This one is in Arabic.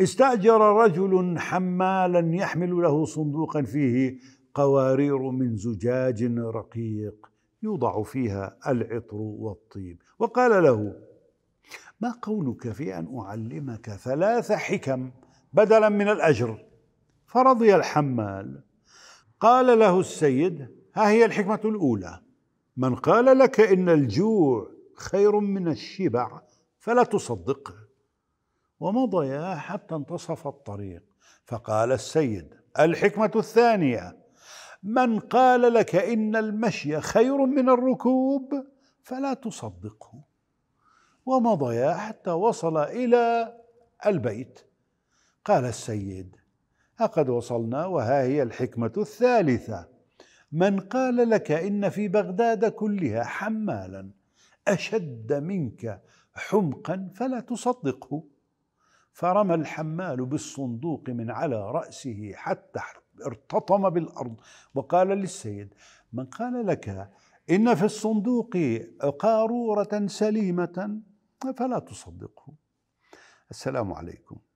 استأجر رجل حمالا يحمل له صندوقا فيه قوارير من زجاج رقيق يوضع فيها العطر والطيب وقال له ما قولك في أن أعلمك ثلاث حكم بدلا من الأجر فرضي الحمال قال له السيد ها هي الحكمة الأولى من قال لك إن الجوع خير من الشبع فلا تصدقه ومضيا حتى انتصف الطريق فقال السيد الحكمة الثانية من قال لك إن المشي خير من الركوب فلا تصدقه ومضيا حتى وصل إلى البيت قال السيد لقد وصلنا وها هي الحكمة الثالثة من قال لك إن في بغداد كلها حمالا أشد منك حمقا فلا تصدقه فرمى الحمال بالصندوق من على رأسه حتى ارتطم بالأرض وقال للسيد من قال لك إن في الصندوق قارورة سليمة فلا تصدقه السلام عليكم